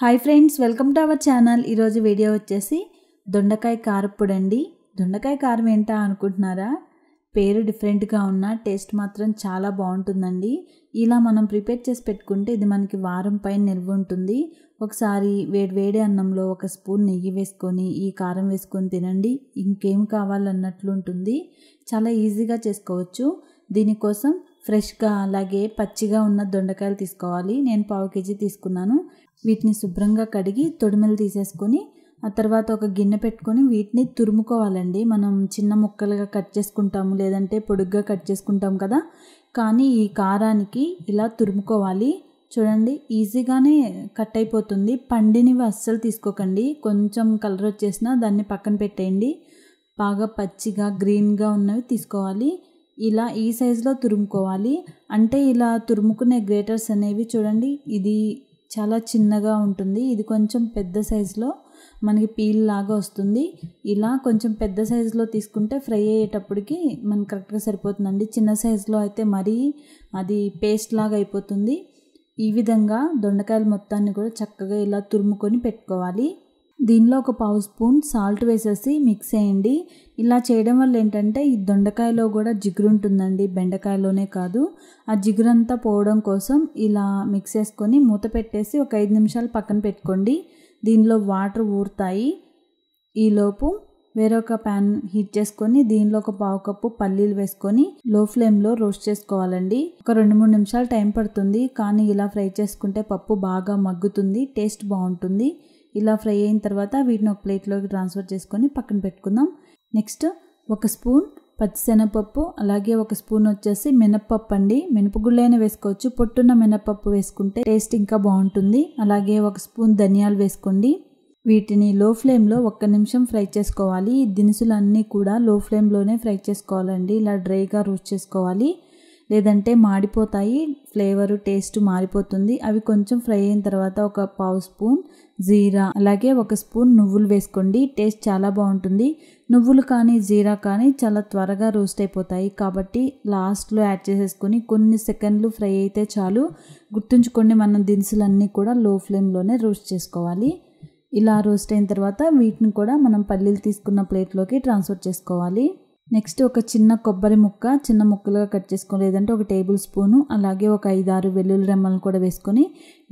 hi friends welcome to our channel ఈరోజు video వచ్చేసి దొండకాయ కారప్పుడు అండి దొండకాయ కారం ఏంటా అనుకుంటున్నారా పేరు డిఫరెంట్గా ఉన్న టేస్ట్ మాత్రం చాలా బాగుంటుందండి ఇలా మనం ప్రిపేర్ చేసి పెట్టుకుంటే ఇది మనకి వారం పైన నిల్వ ఉంటుంది ఒకసారి వేడి వేడి అన్నంలో ఒక స్పూన్ నెయ్యి వేసుకొని ఈ కారం వేసుకొని తినండి ఇంకేం కావాలన్నట్లు ఉంటుంది చాలా ఈజీగా చేసుకోవచ్చు దీనికోసం ఫ్రెష్గా అలాగే పచ్చిగా ఉన్న దొండకాయలు తీసుకోవాలి నేను పావు కేజీ తీసుకున్నాను వీటిని శుభ్రంగా కడిగి తొడిమెలు తీసేసుకొని ఆ తర్వాత ఒక గిన్నె పెట్టుకొని వీటిని తురుముకోవాలండి మనం చిన్న ముక్కలుగా కట్ చేసుకుంటాము లేదంటే పొడుగ్గా కట్ చేసుకుంటాం కదా కానీ ఈ కారానికి ఇలా తురుముకోవాలి చూడండి ఈజీగానే కట్ అయిపోతుంది పండినవి అస్సలు తీసుకోకండి కొంచెం కలర్ వచ్చేసినా దాన్ని పక్కన పెట్టేయండి బాగా పచ్చిగా గ్రీన్గా ఉన్నవి తీసుకోవాలి ఇలా ఈ సైజులో తురుముకోవాలి అంటే ఇలా తురుముకునే గ్రేటర్స్ అనేవి చూడండి ఇది చాలా చిన్నగా ఉంటుంది ఇది కొంచెం పెద్ద సైజులో మనకి పీల్ లాగా వస్తుంది ఇలా కొంచెం పెద్ద సైజులో తీసుకుంటే ఫ్రై అయ్యేటప్పటికి మనకి కరెక్ట్గా సరిపోతుందండి చిన్న సైజులో అయితే మరీ అది పేస్ట్ లాగా అయిపోతుంది ఈ విధంగా దొండకాయలు మొత్తాన్ని కూడా చక్కగా ఇలా తురుముకొని పెట్టుకోవాలి దీనిలో ఒక పావు స్పూన్ సాల్ట్ వేసేసి మిక్స్ చేయండి ఇలా చేయడం వల్ల ఏంటంటే ఈ దొండకాయలో కూడా జిగురు ఉంటుందండి బెండకాయలోనే కాదు ఆ జిగురంతా పోవడం కోసం ఇలా మిక్స్ చేసుకొని మూత పెట్టేసి ఒక ఐదు నిమిషాలు పక్కన పెట్టుకోండి దీనిలో వాటర్ ఊరుతాయి ఈలోపు వేరొక ప్యాన్ హీట్ చేసుకొని దీనిలో ఒక పావు కప్పు పల్లీలు వేసుకొని లో ఫ్లేమ్లో రోస్ట్ చేసుకోవాలండి ఒక రెండు మూడు నిమిషాలు టైం పడుతుంది కానీ ఇలా ఫ్రై చేసుకుంటే పప్పు బాగా మగ్గుతుంది టేస్ట్ బాగుంటుంది ఇలా ఫ్రై అయిన తర్వాత వీటిని ఒక ప్లేట్లోకి ట్రాన్స్ఫర్ చేసుకొని పక్కన పెట్టుకుందాం నెక్స్ట్ ఒక స్పూన్ పచ్చిశనగపప్పు అలాగే ఒక స్పూన్ వచ్చేసి మినప్పప్పు అండి మినపగుళ్ళైనా వేసుకోవచ్చు పొట్టున్న మినప్పప్పు వేసుకుంటే టేస్ట్ ఇంకా బాగుంటుంది అలాగే ఒక స్పూన్ ధనియాలు వేసుకోండి వీటిని లో ఫ్లేమ్లో ఒక్క నిమిషం ఫ్రై చేసుకోవాలి ఈ అన్నీ కూడా లో ఫ్లేమ్లోనే ఫ్రై చేసుకోవాలండి ఇలా డ్రైగా రోస్ట్ చేసుకోవాలి లేదంటే మాడిపోతాయి ఫ్లేవరు టేస్ట్ మారిపోతుంది అవి కొంచెం ఫ్రై అయిన తర్వాత ఒక పావు స్పూన్ జీరా అలాగే ఒక స్పూన్ నువ్వులు వేసుకోండి టేస్ట్ చాలా బాగుంటుంది నువ్వులు కానీ జీరా కానీ చాలా త్వరగా రోస్ట్ అయిపోతాయి కాబట్టి లాస్ట్లో యాడ్ చేసేసుకొని కొన్ని సెకండ్లు ఫ్రై అయితే చాలు గుర్తుంచుకోండి మనం దినుసులన్నీ కూడా లో ఫ్లేమ్లోనే రోస్ట్ చేసుకోవాలి ఇలా రోస్ట్ అయిన తర్వాత వీటిని కూడా మనం పల్లీలు తీసుకున్న ప్లేట్లోకి ట్రాన్స్ఫర్ చేసుకోవాలి నెక్స్ట్ ఒక చిన్న కొబ్బరి ముక్క చిన్న ముక్కలుగా కట్ చేసుకోవాలి లేదంటే ఒక టేబుల్ స్పూను అలాగే ఒక ఐదు ఆరు వెల్లుల్లి రెమ్మలను కూడా వేసుకొని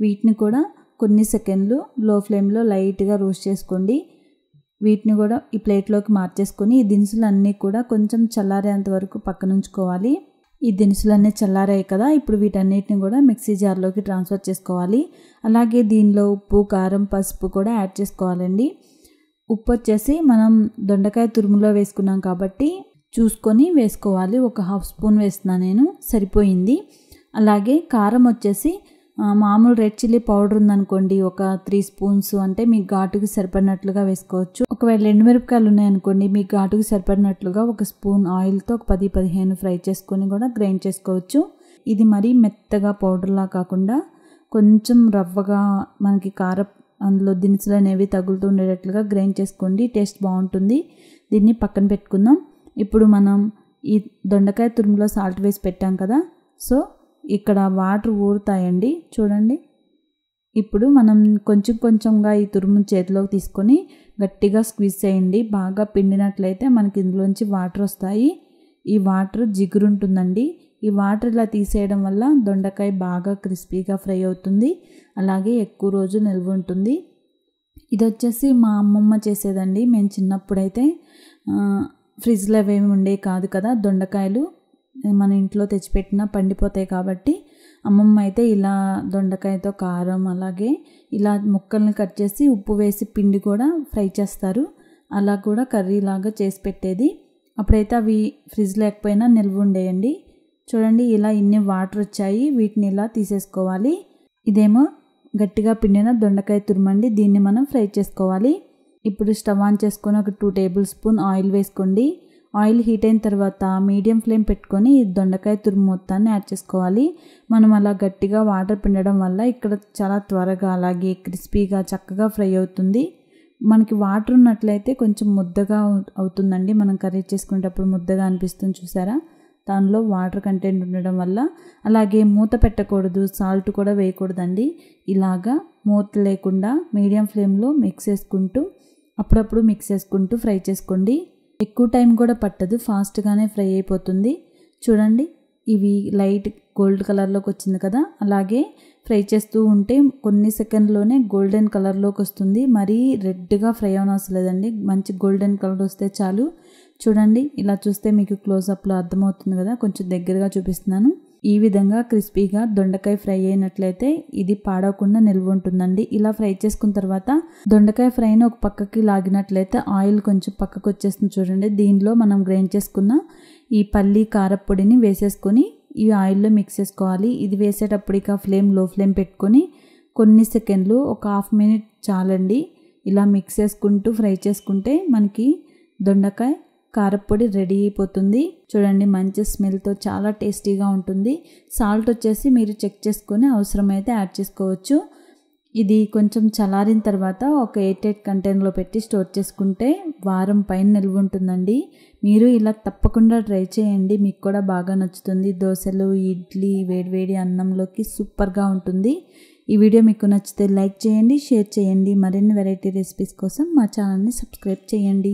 వీటిని కూడా కొన్ని సెకండ్లు లో ఫ్లేమ్లో లైట్గా రోస్ట్ చేసుకోండి వీటిని కూడా ఈ ప్లేట్లోకి మార్చేసుకొని ఈ దినుసులన్నీ కూడా కొంచెం చల్లారేంత వరకు పక్కన ఉంచుకోవాలి ఈ దినుసులన్నీ చల్లారాయి కదా ఇప్పుడు వీటన్నిటిని కూడా మిక్సీ జార్లోకి ట్రాన్స్ఫర్ చేసుకోవాలి అలాగే దీనిలో ఉప్పు కారం పసుపు కూడా యాడ్ చేసుకోవాలండి ఉప్పు వచ్చేసి మనం దొండకాయ తురుములో వేసుకున్నాం కాబట్టి చూసుకొని వేసుకోవాలి ఒక హాఫ్ స్పూన్ వేస్తున్నా నేను సరిపోయింది అలాగే కారం వచ్చేసి మామూలు రెడ్ చిల్లీ పౌడర్ ఉందనుకోండి ఒక త్రీ స్పూన్స్ అంటే మీకు ఘాటుకి సరిపడినట్లుగా వేసుకోవచ్చు ఒకవేళ ఎండుమిరపకాయలు ఉన్నాయనుకోండి మీకు ఘాటుకి సరిపడినట్లుగా ఒక స్పూన్ ఆయిల్తో ఒక పది పదిహేను ఫ్రై చేసుకొని కూడా గ్రైండ్ చేసుకోవచ్చు ఇది మరీ మెత్తగా పౌడర్లా కాకుండా కొంచెం రవ్వగా మనకి కార అందులో దినుసులు అనేవి తగులుతూ ఉండేటట్లుగా గ్రైండ్ చేసుకోండి టేస్ట్ బాగుంటుంది దీన్ని పక్కన పెట్టుకుందాం ఇప్పుడు మనం ఈ దొండకాయ తురుములో సాల్ట్ వేసి పెట్టాం కదా సో ఇక్కడ వాటర్ ఊరుతాయండి చూడండి ఇప్పుడు మనం కొంచెం కొంచెంగా ఈ తురుము చేతిలోకి తీసుకొని గట్టిగా స్క్వీజ్ చేయండి బాగా పిండినట్లయితే మనకి ఇందులోంచి వాటర్ వస్తాయి ఈ వాటర్ జిగురుంటుందండి ఈ వాటర్ ఇలా తీసేయడం వల్ల దొండకాయ బాగా క్రిస్పీగా ఫ్రై అవుతుంది అలాగే ఎక్కువ రోజు నిల్వ ఉంటుంది ఇది వచ్చేసి మా అమ్మమ్మ చేసేదండి మేము చిన్నప్పుడైతే ఫ్రిడ్జ్లో అవేమి ఉండేవి కాదు కదా దొండకాయలు మన ఇంట్లో తెచ్చిపెట్టినా పండిపోతాయి కాబట్టి అమ్మమ్మ అయితే ఇలా దొండకాయతో కారం అలాగే ఇలా ముక్కల్ని కట్ చేసి ఉప్పు వేసి పిండి కూడా ఫ్రై చేస్తారు అలా కూడా కర్రీ లాగా చేసి పెట్టేది అప్పుడైతే అవి ఫ్రిడ్జ్ లేకపోయినా నిల్వ ఉండేయండి చూడండి ఇలా ఇన్ని వాటర్ వచ్చాయి వీటిని ఇలా తీసేసుకోవాలి ఇదేమో గట్టిగా పిండిన దొండకాయ తురుమండి దీన్ని మనం ఫ్రై చేసుకోవాలి ఇప్పుడు స్టవ్ ఆన్ చేసుకొని ఒక టూ టేబుల్ స్పూన్ ఆయిల్ వేసుకోండి ఆయిల్ హీట్ అయిన తర్వాత మీడియం ఫ్లేమ్ పెట్టుకొని దొండకాయ తురుము మొత్తాన్ని యాడ్ చేసుకోవాలి మనం అలా గట్టిగా వాటర్ పిండడం వల్ల ఇక్కడ చాలా త్వరగా అలాగే క్రిస్పీగా చక్కగా ఫ్రై అవుతుంది మనకి వాటర్ ఉన్నట్లయితే కొంచెం ముద్దగా అవుతుందండి మనం కర్రీ చేసుకునేటప్పుడు ముద్దగా అనిపిస్తుంది చూసారా దానిలో వాటర్ కంటెంట్ ఉండడం వల్ల అలాగే మూత పెట్టకూడదు సాల్ట్ కూడా వేయకూడదండి ఇలాగా మూత లేకుండా మీడియం ఫ్లేమ్లో మిక్స్ చేసుకుంటూ అప్పుడప్పుడు మిక్స్ చేసుకుంటూ ఫ్రై చేసుకోండి ఎక్కువ టైం కూడా పట్టదు ఫాస్ట్గానే ఫ్రై అయిపోతుంది చూడండి ఇవి లైట్ గోల్డ్ కలర్లోకి వచ్చింది కదా అలాగే ఫ్రై చేస్తూ ఉంటే కొన్ని సెకండ్లోనే గోల్డెన్ కలర్లోకి వస్తుంది మరీ రెడ్గా ఫ్రై అవన లేదండి మంచి గోల్డెన్ కలర్ వస్తే చాలు చూడండి ఇలా చూస్తే మీకు క్లోజప్లో అర్థమవుతుంది కదా కొంచెం దగ్గరగా చూపిస్తున్నాను ఈ విధంగా క్రిస్పీగా దొండకాయ ఫ్రై అయినట్లయితే ఇది పాడవకుండా నిల్వ ఉంటుందండి ఇలా ఫ్రై చేసుకున్న తర్వాత దొండకాయ ఫ్రైని ఒక పక్కకి లాగినట్లయితే ఆయిల్ కొంచెం పక్కకు వచ్చేస్తుంది చూడండి దీనిలో మనం గ్రైండ్ చేసుకున్న ఈ పల్లి కారపొడిని వేసేసుకొని ఈ ఆయిల్లో మిక్స్ చేసుకోవాలి ఇది వేసేటప్పుడు ఇక ఫ్లేమ్ లో ఫ్లేమ్ పెట్టుకొని కొన్ని సెకండ్లు ఒక హాఫ్ మినిట్ చాలండి ఇలా మిక్స్ చేసుకుంటూ ఫ్రై చేసుకుంటే మనకి దొండకాయ కారప్పొడి రెడీ అయిపోతుంది చూడండి మంచి స్మెల్తో చాలా టేస్టీగా ఉంటుంది సాల్ట్ వచ్చేసి మీరు చెక్ చేసుకొని అవసరమైతే యాడ్ చేసుకోవచ్చు ఇది కొంచెం చలారిన తర్వాత ఒక ఎయిట్ ఎయిట్ కంటైనర్లో పెట్టి స్టోర్ చేసుకుంటే వారం పైన నిల్వ ఉంటుందండి మీరు ఇలా తప్పకుండా ట్రై చేయండి మీకు కూడా బాగా నచ్చుతుంది దోశలు ఇడ్లీ వేడివేడి అన్నంలోకి సూపర్గా ఉంటుంది ఈ వీడియో మీకు నచ్చితే లైక్ చేయండి షేర్ చేయండి మరిన్ని వెరైటీ రెసిపీస్ కోసం మా ఛానల్ని సబ్స్క్రైబ్ చేయండి